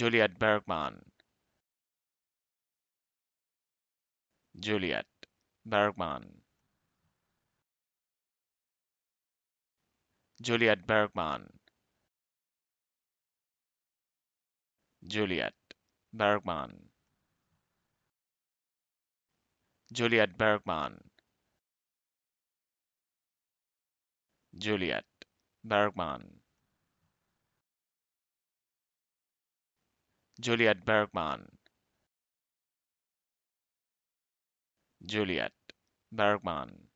Juliet Bergman Juliet Bergman Juliet Bergman Juliet Bergman Juliet Bergman Juliet Bergman Juliet Bergman. Juliet Bergman.